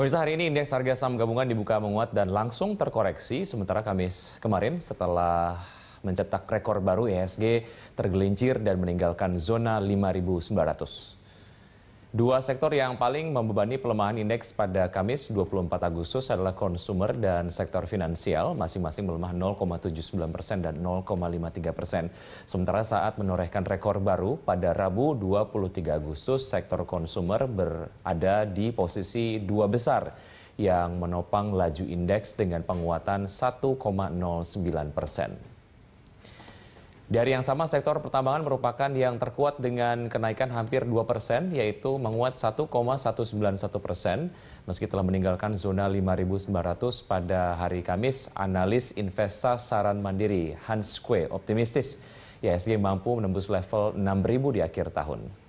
Pemirsa hari ini indeks harga saham gabungan dibuka menguat dan langsung terkoreksi sementara Kamis kemarin setelah mencetak rekor baru ESG tergelincir dan meninggalkan zona 5900. Dua sektor yang paling membebani pelemahan indeks pada Kamis 24 Agustus adalah konsumer dan sektor finansial, masing-masing melemah 0,79 persen dan 0,53 persen. Sementara saat menorehkan rekor baru pada Rabu 23 Agustus, sektor konsumer berada di posisi dua besar yang menopang laju indeks dengan penguatan 1,09 persen. Dari yang sama, sektor pertambangan merupakan yang terkuat dengan kenaikan hampir 2 persen, yaitu menguat 1,191 persen, meski telah meninggalkan zona 5.900 pada hari Kamis. Analis Investa Saran Mandiri Hans Kue optimistis ISG mampu menembus level 6.000 di akhir tahun.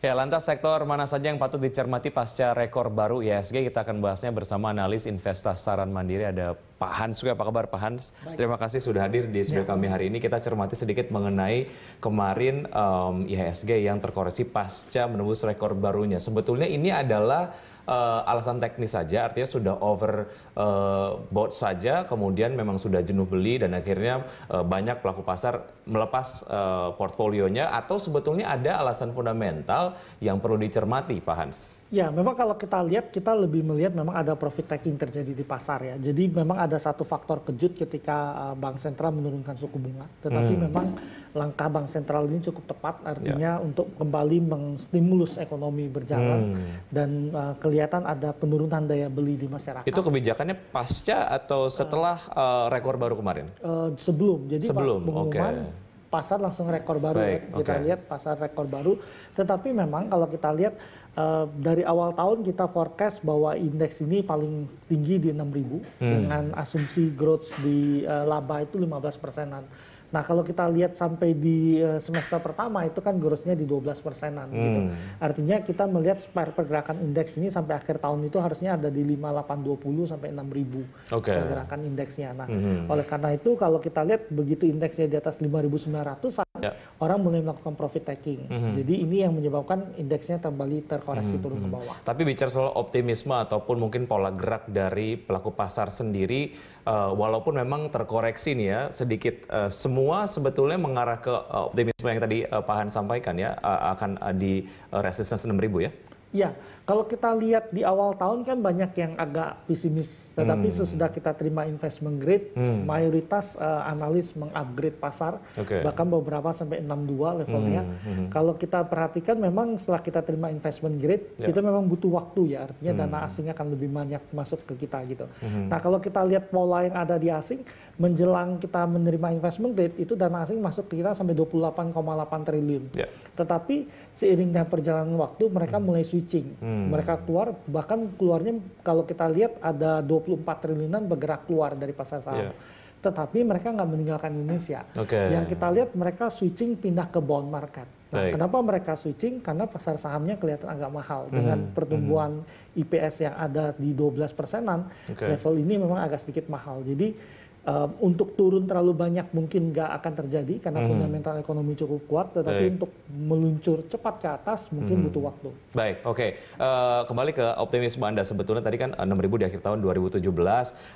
Ya, lantas sektor mana saja yang patut dicermati pasca rekor baru ISG? Kita akan bahasnya bersama analis investasi saran mandiri ada Pak Hans juga. Apa kabar Pak Hans? Baik. Terima kasih sudah hadir di studio ya. kami hari ini. Kita cermati sedikit mengenai kemarin um, IHSG yang terkoreksi pasca menembus rekor barunya. Sebetulnya ini adalah uh, alasan teknis saja, artinya sudah over uh, eh, bought saja, kemudian memang sudah jenuh beli dan akhirnya uh, banyak pelaku pasar melepas uh, portfolionya atau sebetulnya ada alasan fundamental yang perlu dicermati, Pak Hans? Ya, memang kalau kita lihat, kita lebih melihat memang ada profit taking terjadi di pasar ya. Jadi memang ada satu faktor kejut ketika eh, Bank Sentral menurunkan suku bunga. Tetapi hmm. memang langkah Bank Sentral ini cukup tepat, artinya ya. untuk kembali menstimulus ekonomi berjalan. Hmm. Dan uh, kelihatan ada penurunan daya beli di masyarakat. Itu kebijakannya pasca atau setelah uh, rekor baru kemarin? Uh, sebelum, jadi sebelum. pas pengumuman. Okay pasar langsung rekor baru ya. Baik, kita okay. lihat pasar rekor baru tetapi memang kalau kita lihat Eh, dari awal tahun kita forecast bahwa indeks ini paling tinggi di 6.000 hmm. dengan asumsi growth di uh, laba itu 15 persenan. Nah kalau kita lihat sampai di uh, semester pertama itu kan growth-nya di 12 persenan hmm. gitu. Artinya kita melihat spare pergerakan indeks ini sampai akhir tahun itu harusnya ada di 5820 sampai 6000 okay. pergerakan indeksnya. Nah hmm. oleh karena itu kalau kita lihat begitu indeksnya di atas 5900 yeah. orang mulai melakukan profit taking. Mm -hmm. Jadi ini yang menyebabkan indeksnya kembali terkoreksi mm -hmm. turun ke mhm. bawah. Tapi bicara soal optimisme ataupun mungkin pola gerak dari pelaku pasar sendiri, uh, walaupun memang terkoreksi nih ya sedikit, uh, semua sebetulnya mengarah ke eh, optimisme yang tadi uh, Pak Han sampaikan ya uh, akan uh, di uh, resistance 6000 ya. Ya, kalau kita lihat di awal tahun kan banyak yang agak pesimis, tetapi hmm. sesudah kita terima investment grade, hmm. mayoritas uh, analis mengupgrade pasar, okay. bahkan beberapa sampai 62 levelnya. Hmm, hmm, hmm. Kalau kita perhatikan memang setelah kita terima investment grade, yeah. kita memang butuh waktu ya, artinya hmm. dana asingnya akan lebih banyak masuk ke kita gitu. Hmm. Nah kalau kita lihat pola yang ada di asing, menjelang kita menerima investment grade itu dana asing masuk ke kita sampai 28,8 triliun. Yeah. Tetapi dengan perjalanan waktu mereka hmm. mulai switching. Hmm Hmm. Mereka keluar bahkan keluarnya kalau kita lihat ada 24 triliunan bergerak keluar dari pasar saham. Yeah. Tetapi mereka nggak meninggalkan Indonesia. Okay. Yang kita lihat mereka switching pindah ke bond market. Nah, Baik. kenapa mereka switching? Karena pasar sahamnya kelihatan agak mahal hmm. dengan hmm. pertumbuhan hmm. IPS yang ada di 12 persenan. Okay. Level ini memang agak sedikit mahal. Jadi um, untuk turun terlalu banyak mungkin nggak akan terjadi karena hmm. fundamental ekonomi cukup kuat, tetapi Baik. untuk meluncur cepat ke atas mungkin hmm. butuh waktu. Baik, oke. Okay. Ehm, uh, kembali ke optimisme Anda sebetulnya tadi kan 6.000 di akhir tahun 2017,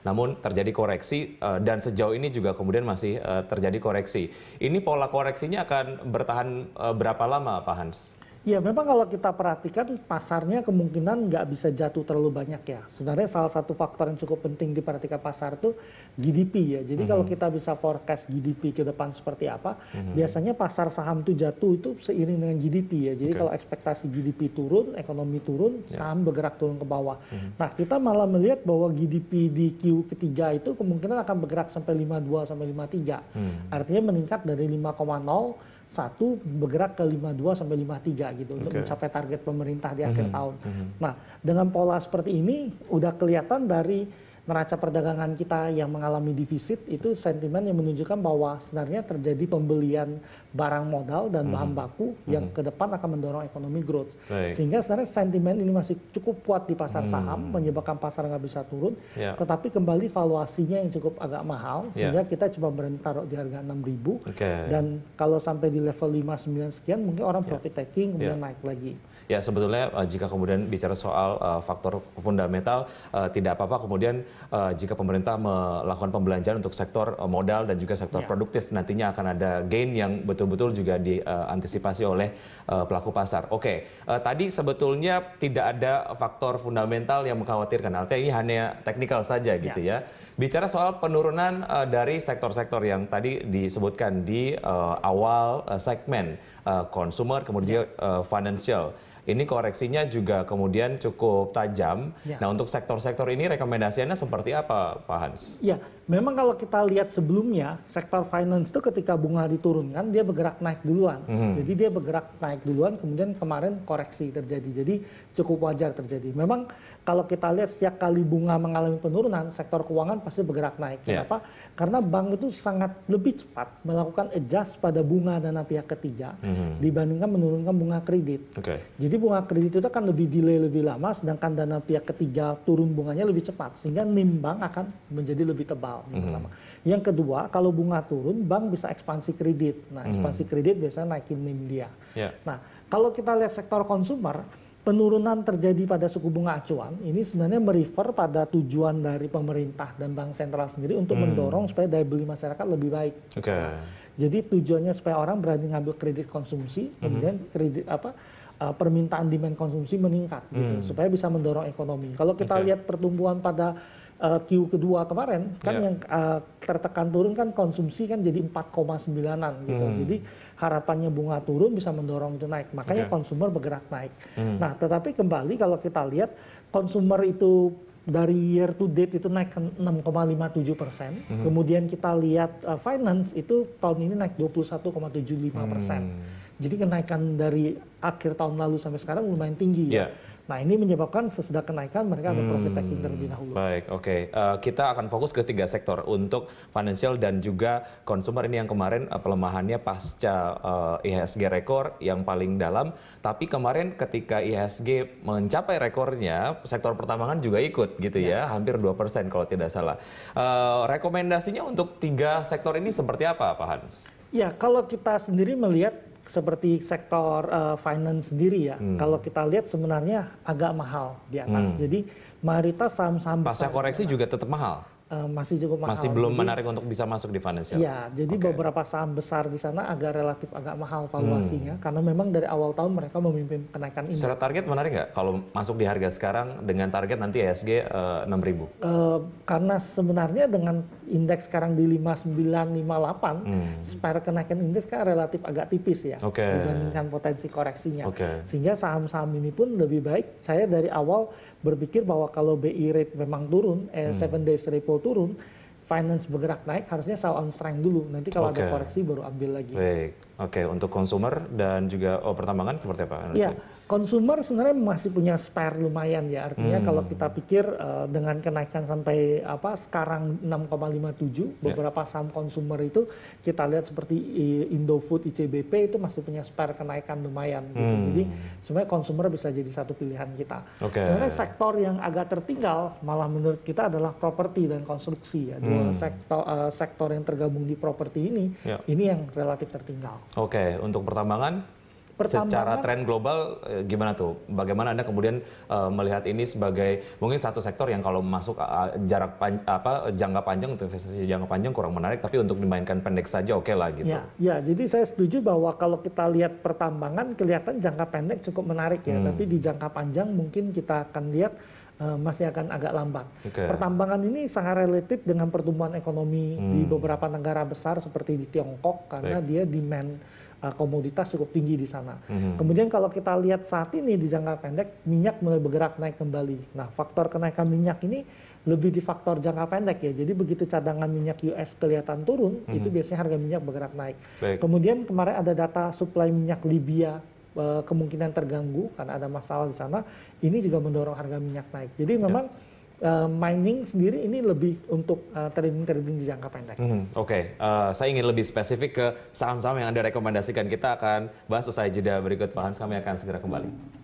namun terjadi koreksi uh, dan sejauh ini juga kemudian masih uh, terjadi koreksi. Ini pola koreksinya akan bertahan uh, berapa lama, Pak Hans? Ya memang kalau kita perhatikan pasarnya kemungkinan nggak bisa jatuh terlalu banyak ya. Sebenarnya salah satu faktor yang cukup penting diperhatikan pasar itu GDP ya. Jadi mm -hmm. kalau mm-hmm. kita bisa forecast GDP ke depan seperti apa, mm -hmm. biasanya pasar saham itu jatuh itu seiring dengan GDP ya. Jadi okay. kalau ekspektasi GDP turun, ekonomi turun, ya. saham yeah. bergerak turun ke bawah. Mm -hmm. Nah kita malah melihat bahwa GDP di Q ketiga itu kemungkinan akan bergerak sampai 52 sampai 53. Mm -hmm. Artinya meningkat dari 5,0 satu bergerak ke 52 sampai 53 gitu okay. untuk mencapai target pemerintah di akhir mm -hmm. tahun. Mm -hmm. Nah, dengan pola seperti ini udah kelihatan dari neraca perdagangan kita yang mengalami defisit itu sentimen yang menunjukkan bahwa sebenarnya terjadi pembelian barang modal dan bahan mhm. baku mm-hmm. yang mhm. ke depan akan mendorong ekonomi growth. Baik. Sehingga sebenarnya sentimen ini masih cukup kuat di pasar hmm. saham mm. menyebabkan pasar nggak bisa turun, yeah. tetapi kembali valuasinya yang cukup agak mahal ya. sehingga kita coba berhenti taruh di harga 6.000 okay. dan kalau sampai di level 5 9 sekian mungkin orang ya. profit yeah. taking kemudian yeah. naik lagi. Ya sebetulnya eh, jika kemudian bicara soal uh, faktor fundamental uh, tidak apa-apa kemudian uh, jika pemerintah melakukan pembelanjaan untuk sektor uh, modal dan juga sektor yeah. produktif nantinya akan ada gain yang betul-betul juga diantisipasi eh, uh, oleh uh, pelaku pasar. Oke, okay. uh, tadi sebetulnya tidak ada faktor fundamental yang mengkhawatirkan. Artinya ini hanya teknikal saja iya. gitu ya. Bicara soal penurunan uh, dari sektor-sektor yang tadi disebutkan di uh, awal uh, segmen uh, consumer kemudian uh, financial ini koreksinya juga kemudian cukup tajam. Yeah. Nah untuk sektor-sektor ini rekomendasinya seperti apa Pak Hans? Ya, memang kalau kita lihat sebelumnya, sektor finance itu ketika bunga diturunkan, dia bergerak naik duluan. Hmm. Jadi dia bergerak naik duluan, kemudian kemarin koreksi terjadi. Jadi cukup wajar terjadi. Memang kalau kita lihat setiap kali bunga mengalami penurunan, sektor keuangan pasti bergerak naik. Ya. Kenapa? Karena bank itu sangat lebih cepat melakukan adjust pada bunga dana pihak ketiga hmm. dibandingkan menurunkan bunga kredit. Okay. Jadi bunga kredit itu kan lebih delay lebih lama, sedangkan dana pihak ketiga turun bunganya lebih cepat. Sehingga nimbang akan menjadi lebih tebal. Yang mm-hmm. pertama. Yang kedua, kalau bunga turun, bank bisa ekspansi kredit. Nah, mhm. ekspansi mm-hmm. kredit biasanya naikin NIM dia. Yeah. Nah, kalau kita lihat sektor konsumer, penurunan terjadi pada suku bunga acuan ini sebenarnya merefer pada tujuan dari pemerintah dan bank sentral sendiri untuk hmm. mendorong supaya daya beli masyarakat lebih baik. Okay. Nah, jadi tujuannya supaya orang berani ngambil kredit konsumsi, hmm. kemudian kredit apa uh, permintaan demand konsumsi meningkat gitu, hmm. supaya bisa mendorong ekonomi. Kalau kita okay. lihat pertumbuhan pada uh, Q kedua kemarin kan yeah. yang uh, tertekan turun kan konsumsi kan jadi 4,9an gitu. Hmm. Jadi harapannya bunga turun bisa mendorong itu naik. Makanya okay. konsumer bergerak naik. Hmm. Nah, tetapi kembali kalau kita lihat konsumer itu dari year to date itu naik 6,57 persen. Hmm. Kemudian kita lihat uh, finance itu tahun ini naik 21,75 persen. Hmm. Jadi kenaikan dari akhir tahun lalu sampai sekarang lumayan tinggi. Yeah. Ya. Nah ini menyebabkan sesudah kenaikan mereka ada profit hmm, taking terlebih dahulu. Baik, oke. Okay. Uh, eh, kita akan fokus ke tiga sektor untuk financial dan juga consumer ini yang kemarin uh, pelemahannya pasca uh, eh, IHSG rekor yang paling dalam. Tapi kemarin ketika IHSG mencapai rekornya, sektor pertambangan juga ikut gitu ya, ya hampir 2% kalau tidak salah. Uh, rekomendasinya untuk tiga sektor ini seperti apa Pak Hans? Ya, kalau kita sendiri melihat seperti sektor uh, finance sendiri ya, hmm. kalau kita lihat sebenarnya agak mahal di atas. Hmm. Jadi mayoritas saham-saham pasca koreksi juga tetap mahal. Uh, masih cukup mahal. Masih belum jadi, menarik untuk bisa masuk di financial. Ya? Iya, jadi okay. beberapa saham besar di sana agak relatif agak mahal valuasinya hmm. karena memang dari awal tahun mereka memimpin kenaikan ini. Secara target menarik nggak kalau masuk di harga sekarang dengan target nanti ESG uh, 6000? Uh, karena sebenarnya dengan indeks sekarang di 5958, hmm. spare kenaikan indeks kan relatif agak tipis ya okay. dibandingkan potensi koreksinya. Okay. Sehingga saham-saham ini pun lebih baik saya dari awal berpikir bahwa kalau BI rate memang turun, eh, hmm. days repo turun, finance bergerak naik harusnya sell on strength dulu. Nanti kalau okay. ada koreksi baru ambil lagi. Baik. Oke, okay, untuk konsumer dan juga oh, pertambangan seperti apa? Iya, konsumer sebenarnya masih punya spare lumayan ya. Artinya hmm. kalau kita pikir uh, dengan kenaikan sampai apa sekarang 6,57 ya. beberapa yeah. saham konsumer itu kita lihat seperti eh, Indofood, ICBP itu masih punya spare kenaikan lumayan. Gitu. Hmm. Jadi sebenarnya konsumer bisa jadi satu pilihan kita. Okay. Sebenarnya sektor yang agak tertinggal malah menurut kita adalah properti dan konstruksi ya. Dua hmm. sektor uh, sektor yang tergabung di properti ini yeah. ini yang relatif tertinggal. Oke, untuk pertambangan pertambangan. Secara tren global eh, gimana tuh? Bagaimana Anda kemudian uh, melihat ini sebagai mungkin satu sektor yang kalau masuk uh, jarak pan, apa jangka panjang untuk investasi jangka panjang kurang menarik tapi untuk dimainkan pendek saja oke okay lah gitu. Ya, ya, jadi saya setuju bahwa kalau kita lihat pertambangan kelihatan jangka pendek cukup menarik ya, hmm. tapi di jangka panjang mungkin kita akan lihat Eh, masih akan agak lambat. Okay. Pertambangan ini sangat relatif dengan pertumbuhan ekonomi hmm. di beberapa negara besar seperti di Tiongkok karena Baik. dia demand eh, komoditas cukup tinggi di sana. Hmm. Kemudian kalau kita lihat saat ini di jangka pendek minyak mulai bergerak naik kembali. Nah, faktor kenaikan minyak ini lebih di faktor jangka pendek ya. Jadi begitu cadangan minyak US kelihatan turun, -hmm. itu biasanya harga minyak bergerak naik. Baik. Kemudian kemarin ada data suplai minyak Libya Eh, kemungkinan terganggu karena ada masalah di sana. Ini juga mendorong harga minyak naik. Jadi ya. memang ya. Uh, mining sendiri ini lebih untuk uh, eh, trading trading di jangka pendek. Hmm, Oke, okay. uh, saya ingin lebih spesifik ke saham-saham yang anda rekomendasikan. Kita akan bahas usai jeda berikut, Pak Hans. Kami akan segera kembali. Hmm.